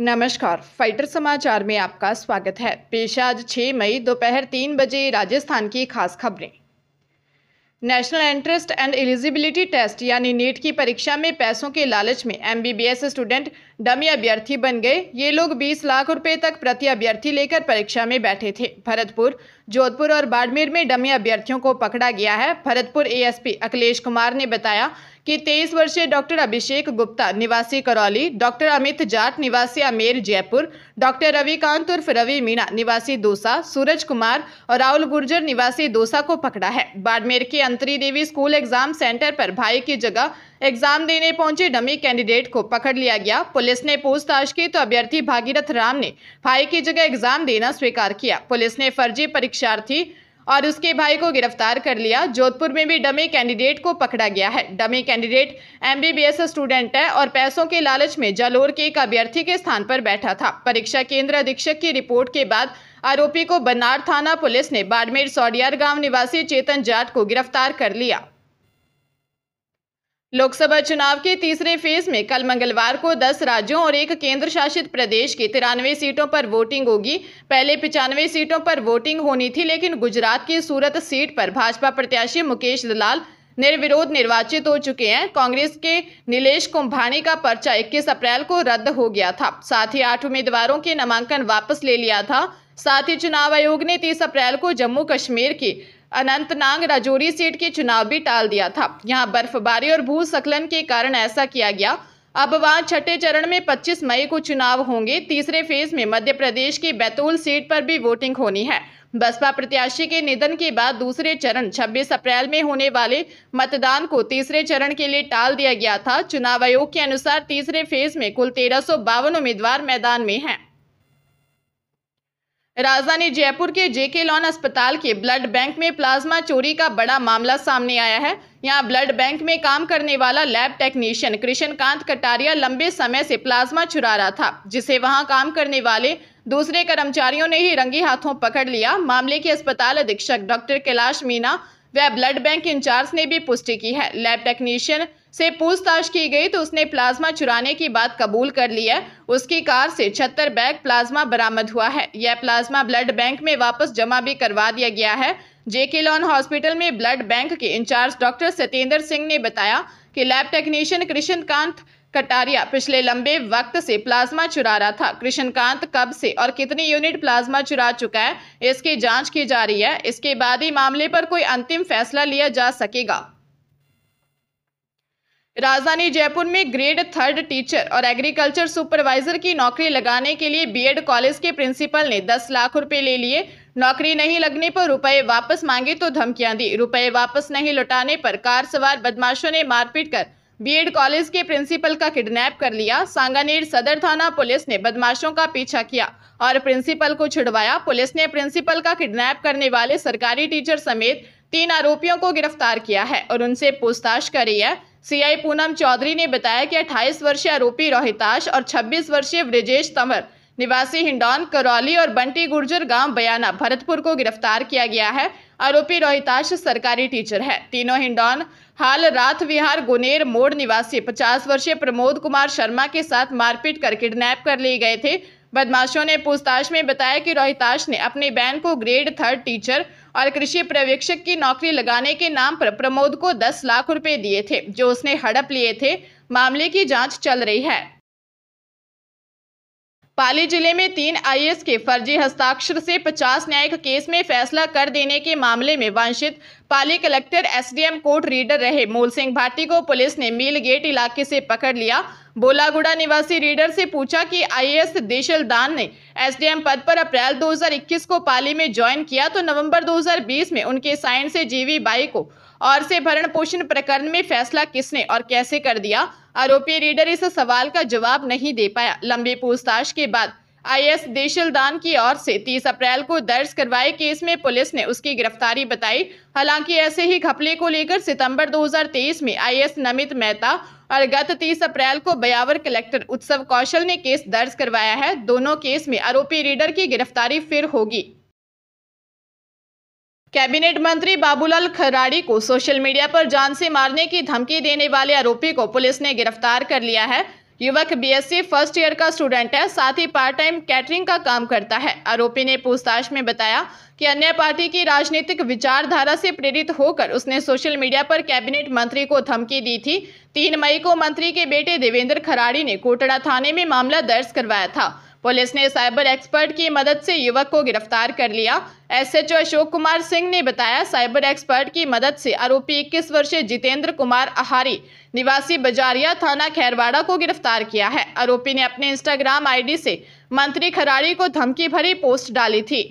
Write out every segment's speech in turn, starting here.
नमस्कार फाइटर समाचार में आपका स्वागत है पेश आज 6 मई दोपहर तीन बजे राजस्थान की खास खबरें national entrance and eligibility test यानी नीट की परीक्षा में पैसों के लालच में एमबीबीएस स्टूडेंट डमी अभ्यर्थी बन गए ये लोग 20 लाख रुपए तक प्रति अभ्यर्थी लेकर परीक्षा में बैठे थे भरतपुर जोधपुर और बाड़मेर में डमी अभ्यर्थियों को पकड़ा गया है भरतपुर एएसपी अखिलेश कुमार ने बताया कि तेईस वर्षीय डॉक्टर अभिषेक गुप्ता निवासी करौली डॉक्टर अमित जाट निवासी अमेर जयपुर डॉक्टर रविकांत उर्फ रवि मीणा निवासी दोसा सूरज कुमार और राहुल गुर्जर निवासी दोसा को पकड़ा है बाड़मेर के अंतरी देवी स्कूल एग्जाम सेंटर पर भाई की जगह एग्जाम देने पहुंचे डमी कैंडिडेट को पकड़ लिया गया पुलिस ने पूछताछ की तो अभ्यर्थी भागीरथ राम ने भाई की जगह एग्जाम देना स्वीकार किया पुलिस ने फर्जी परीक्षार्थी और उसके भाई को गिरफ्तार कर लिया जोधपुर में भी डमे कैंडिडेट को पकड़ा गया है डमे कैंडिडेट एमबीबीएस स्टूडेंट है और पैसों के लालच में जालोर के एक अभ्यर्थी के स्थान पर बैठा था परीक्षा केंद्र अधीक्षक की रिपोर्ट के बाद आरोपी को बन्नार थाना पुलिस ने बाड़मेर सौडियार गांव निवासी चेतन जाट को गिरफ्तार कर लिया लोकसभा चुनाव के तीसरे फेज में कल मंगलवार को 10 राज्यों और एक केंद्र शासित प्रदेश की तिरानवे सीटों पर वोटिंग होगी पहले पिचानवे सीटों पर वोटिंग होनी थी लेकिन गुजरात की सूरत सीट पर भाजपा प्रत्याशी मुकेश दलाल निर्विरोध निर्वाचित हो चुके हैं कांग्रेस के नीलेश कुंभानी का पर्चा 21 अप्रैल को रद्द हो गया था साथ ही आठ उम्मीदवारों के नामांकन वापस ले लिया था साथ ही चुनाव आयोग ने 30 अप्रैल को जम्मू कश्मीर की अनंतनाग राजौरी सीट के चुनाव भी टाल दिया था यहाँ बर्फबारी और भूस्खलन के कारण ऐसा किया गया अब वहाँ छठे चरण में 25 मई को चुनाव होंगे तीसरे फेज में मध्य प्रदेश की बैतूल सीट पर भी वोटिंग होनी है बसपा प्रत्याशी के निधन के बाद दूसरे चरण 26 अप्रैल में होने वाले मतदान को तीसरे चरण के लिए टाल दिया गया था चुनाव आयोग के अनुसार तीसरे फेज में कुल तेरह उम्मीदवार मैदान में हैं राजधानी जयपुर के जेके लॉन अस्पताल के ब्लड बैंक में प्लाज्मा चोरी का बड़ा मामला सामने आया है यहां ब्लड बैंक में काम करने वाला लैब टेक्नीशियन कृष्णकांत कटारिया लंबे समय से प्लाज्मा चुरा रहा था जिसे वहां काम करने वाले दूसरे कर्मचारियों ने ही रंगे हाथों पकड़ लिया मामले के अस्पताल अधीक्षक डॉक्टर कैलाश मीना वह ब्लड बैंक इंचार्ज ने भी पुष्टि की है लैब टेक्नीशियन से पूछताछ की गई तो उसने प्लाज्मा चुराने की बात कबूल कर ली है उसकी कार से छत्तर बैग प्लाज्मा बरामद हुआ है यह प्लाज्मा ब्लड बैंक में वापस जमा भी करवा दिया गया है जेके लॉन हॉस्पिटल में ब्लड बैंक के इंचार्ज डॉक्टर सत्येंद्र सिंह ने बताया कि लैब टेक्नीशियन कृष्णकांत कटारिया पिछले लंबे वक्त से प्लाज्मा चुरा रहा था कृष्णकांत कब से और कितनी यूनिट प्लाज्मा चुरा चुका है इसकी जांच की जा रही है इसके बाद ही मामले पर कोई अंतिम फैसला लिया जा सकेगा राजधानी जयपुर में ग्रेड थर्ड टीचर और एग्रीकल्चर सुपरवाइजर की नौकरी लगाने के लिए बीएड कॉलेज के प्रिंसिपल ने 10 लाख रुपए ले लिए नौकरी नहीं लगने पर रुपए वापस मांगे तो धमकियां दी रुपए वापस नहीं लौटाने पर कार सवार बदमाशों ने मारपीट कर बीएड कॉलेज के प्रिंसिपल का किडनैप कर लिया सांगानेर सदर थाना पुलिस ने बदमाशों का पीछा किया और प्रिंसिपल को छुड़वाया पुलिस ने प्रिंसिपल का किडनैप करने वाले सरकारी टीचर समेत तीन आरोपियों को गिरफ्तार किया है और उनसे पूछताछ करी है सीआई पूनम चौधरी ने बताया कि 28 वर्षीय आरोपी रोहिताश और 26 वर्षीय ब्रिजेश तंवर निवासी हिंडौन करौली और बंटी गुर्जर गांव बयाना भरतपुर को गिरफ्तार किया गया है आरोपी रोहिताश सरकारी टीचर है तीनों हिंडौन हाल रात विहार गुनेर मोड़ निवासी 50 वर्षीय प्रमोद कुमार शर्मा के साथ मारपीट कर किडनैप कर लिए गए थे बदमाशों ने पूछताछ में बताया कि रोहिताश ने अपनी बहन को ग्रेड थर्ड टीचर और कृषि पर्यवेक्षक की नौकरी लगाने के नाम पर प्रमोद को 10 लाख रुपए दिए थे जो उसने हड़प लिए थे मामले की जांच चल रही है पाली जिले में तीन आईएएस के फर्जी हस्ताक्षर से 50 न्यायिक केस में फैसला कर देने के मामले में वांछित Pali collector SDM court reader रहे मूल सिंह भाटी को पुलिस ने मील गेट इलाके से पकड़ लिया बोलागुड़ा निवासी रीडर से पूछा कि आईएएस देशल दान ने एसडीएम पद पर अप्रैल 2021 को पाली में ज्वाइन किया तो नवंबर 2020 में उनके साइन से जीवी बाई को और से भरण पोषण प्रकरण में फैसला किसने और कैसे कर दिया आरोपी रीडर इस सवाल का जवाब नहीं दे पाया लंबी पूछताछ के बाद आईएस देशलदान की ओर से 30 अप्रैल को दर्ज करवाए केस में पुलिस ने उसकी गिरफ्तारी बताई हालांकि ऐसे ही घपले को लेकर सितंबर 2023 में आईएस नमित मेहता और गत 30 अप्रैल को बयावर कलेक्टर उत्सव कौशल ने केस दर्ज करवाया है दोनों केस में आरोपी रीडर की गिरफ्तारी फिर होगी कैबिनेट मंत्री बाबूलाल खराड़ी को सोशल मीडिया पर जान से मारने की धमकी देने वाले आरोपी को पुलिस ने गिरफ्तार कर लिया है युवक बीएससी फर्स्ट ईयर का स्टूडेंट है साथ ही पार्ट टाइम कैटरिंग का काम करता है आरोपी ने पूछताछ में बताया कि अन्य पार्टी की राजनीतिक विचारधारा से प्रेरित होकर उसने सोशल मीडिया पर कैबिनेट मंत्री को धमकी दी थी तीन मई को मंत्री के बेटे देवेंद्र खराड़ी ने कोटड़ा थाने में मामला दर्ज करवाया था पुलिस ने साइबर एक्सपर्ट की मदद से युवक को गिरफ्तार कर लिया एसएचओ अशोक कुमार सिंह ने बताया साइबर एक्सपर्ट की मदद से आरोपी 21 वर्षीय जितेंद्र कुमार आहारी निवासी बजारिया थाना खैरवाड़ा को गिरफ्तार किया है आरोपी ने अपने इंस्टाग्राम आईडी से मंत्री खराड़ी को धमकी भरी पोस्ट डाली थी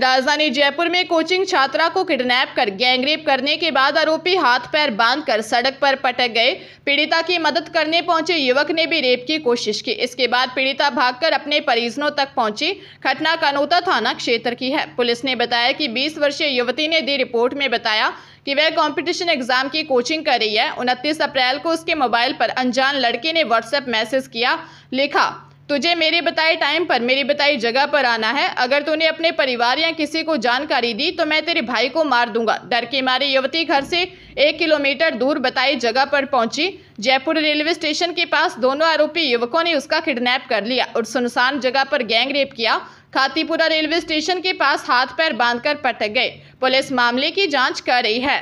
राजधानी जयपुर में कोचिंग छात्रा को किडनैप कर गैंगरेप करने के बाद आरोपी हाथ पैर बांधकर सड़क पर पटक गए पीड़िता की मदद करने पहुंचे युवक ने भी रेप की कोशिश की इसके बाद पीड़िता भागकर अपने परिजनों तक पहुंची घटना कनौता थाना क्षेत्र की है पुलिस ने बताया कि 20 वर्षीय युवती ने दी रिपोर्ट में बताया कि वह कंपटीशन एग्जाम की कोचिंग कर रही है उनतीस अप्रैल को उसके मोबाइल पर अनजान लड़के ने व्हाट्सएप मैसेज किया लिखा तुझे मेरे बताए टाइम पर मेरी बताई जगह पर आना है अगर तूने अपने परिवार या किसी को जानकारी दी तो मैं तेरे भाई को मार दूंगा डर के मारे युवती घर से एक किलोमीटर दूर बताई जगह पर पहुंची जयपुर रेलवे स्टेशन के पास दोनों आरोपी युवकों ने उसका किडनैप कर लिया और सुनसान जगह पर गैंग रेप किया खातीपुरा रेलवे स्टेशन के पास हाथ पैर बांधकर पटक गए पुलिस मामले की जांच कर रही है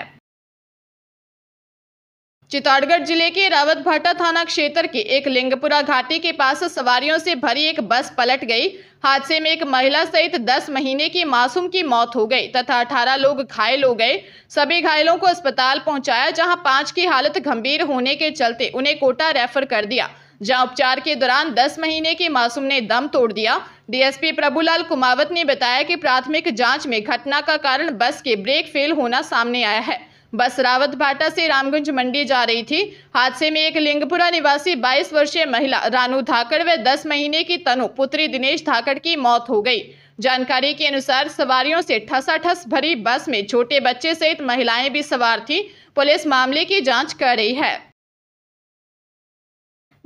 चित्तौड़गढ़ जिले के रावत भाटा थाना क्षेत्र के एक लिंगपुरा घाटी के पास सवारियों से भरी एक बस पलट गई हादसे में एक महिला सहित 10 महीने की मासूम की मौत हो गई तथा 18 लोग घायल हो गए सभी घायलों को अस्पताल पहुंचाया जहां पांच की हालत गंभीर होने के चलते उन्हें कोटा रेफर कर दिया जहां उपचार के दौरान 10 महीने के मासूम ने दम तोड़ दिया डीएसपी प्रभुलाल कुमावत ने बताया कि प्राथमिक जांच में घटना का कारण बस के ब्रेक फेल होना सामने आया है बस रावत भाटा से रामगंज मंडी जा रही थी हादसे में एक लिंगपुरा निवासी 22 वर्षीय महिला रानू धाकड़ व 10 महीने की तनु पुत्री दिनेश धाकड़ की मौत हो गई जानकारी के अनुसार सवारियों से ठसाठस भरी बस में छोटे बच्चे सहित महिलाएं भी सवार थी पुलिस मामले की जांच कर रही है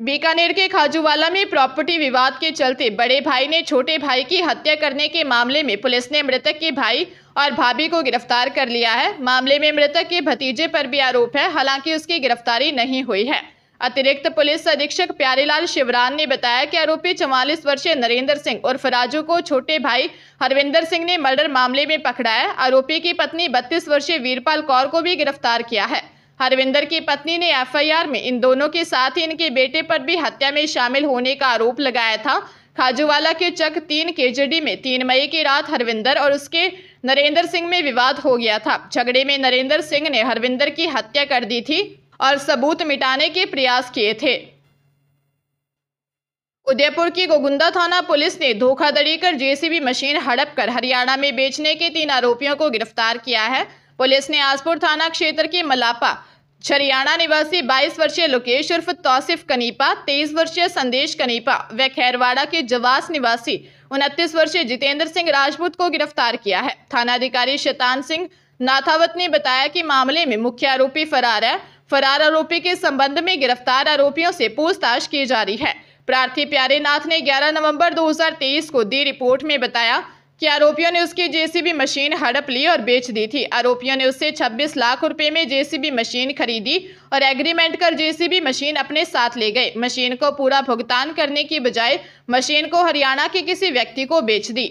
बीकानेर के खाजूवाला में प्रॉपर्टी विवाद के चलते बड़े भाई ने छोटे भाई की हत्या करने के मामले में पुलिस ने मृतक के भाई और भाभी को गिरफ्तार कर लिया है मामले में मृतक के भतीजे पर भी आरोप है हालांकि उसकी गिरफ्तारी नहीं हुई है अतिरिक्त पुलिस अधीक्षक प्यारेलाल शिवरान ने बताया कि आरोपी चौवालीस वर्षीय नरेंद्र सिंह उर्फ राजू को छोटे भाई हरविंदर सिंह ने मर्डर मामले में पकड़ा है आरोपी की पत्नी बत्तीस वर्षीय वीरपाल कौर को भी गिरफ्तार किया है हरविंदर की पत्नी ने एफआईआर में इन दोनों के साथ ही इनके बेटे पर भी हत्या में शामिल होने का आरोप लगाया था खाजूवाला के चक तीन केजडी में तीन मई की रात हरविंदर और उसके नरेंद्र सिंह में विवाद हो गया था झगड़े में नरेंद्र सिंह ने हरविंदर की हत्या कर दी थी और सबूत मिटाने के प्रयास किए थे उदयपुर की गोगुंदा थाना पुलिस ने धोखाधड़ी कर जेसीबी मशीन हड़प कर हरियाणा में बेचने के तीन आरोपियों को गिरफ्तार किया है पुलिस ने आसपुर थाना क्षेत्र के मलापा छरियाणा निवासी 22 वर्षीय लोकेश उर्फ तौसिफ कनीपा 23 वर्षीय संदेश कनीपा व खैरवाड़ा के जवास निवासी उनतीस वर्षीय जितेंद्र सिंह राजपूत को गिरफ्तार किया है थानाधिकारी शैतान सिंह नाथावत ने बताया कि मामले में मुख्य आरोपी फरार है फरार आरोपी के संबंध में गिरफ्तार आरोपियों से पूछताछ की जा रही है प्रार्थी प्यारे नाथ ने 11 नवंबर 2023 को दी रिपोर्ट में बताया कि आरोपियों ने उसकी जेसीबी मशीन हड़प ली और बेच दी थी आरोपियों ने उससे 26 लाख रुपए में जेसीबी मशीन खरीदी और एग्रीमेंट कर जेसीबी मशीन अपने साथ ले गए मशीन को पूरा भुगतान करने की बजाय मशीन को हरियाणा के किसी व्यक्ति को बेच दी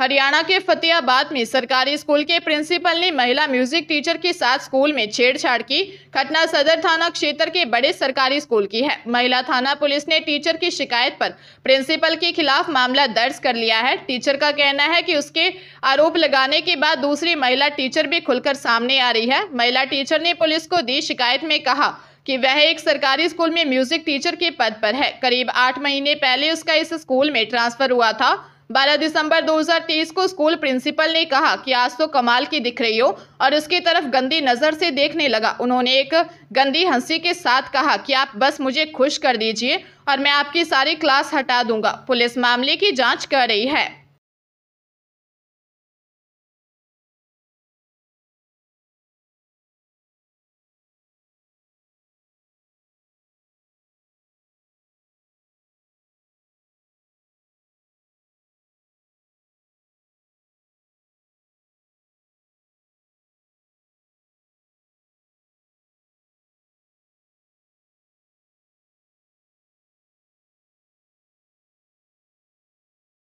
हरियाणा के फतेहाबाद में सरकारी स्कूल के प्रिंसिपल ने महिला म्यूजिक टीचर के साथ स्कूल में छेड़छाड़ की घटना सदर थाना क्षेत्र के बड़े सरकारी स्कूल की है महिला थाना पुलिस ने टीचर की शिकायत पर प्रिंसिपल के खिलाफ मामला दर्ज कर लिया है टीचर का कहना है कि उसके आरोप लगाने के बाद दूसरी महिला टीचर भी खुलकर सामने आ रही है महिला टीचर ने पुलिस को दी शिकायत में कहा कि वह एक सरकारी स्कूल में म्यूजिक टीचर के पद पर है करीब आठ महीने पहले उसका इस स्कूल में ट्रांसफर हुआ था 12 दिसंबर 2023 को स्कूल प्रिंसिपल ने कहा कि आज तो कमाल की दिख रही हो और उसकी तरफ गंदी नज़र से देखने लगा उन्होंने एक गंदी हंसी के साथ कहा कि आप बस मुझे खुश कर दीजिए और मैं आपकी सारी क्लास हटा दूंगा पुलिस मामले की जांच कर रही है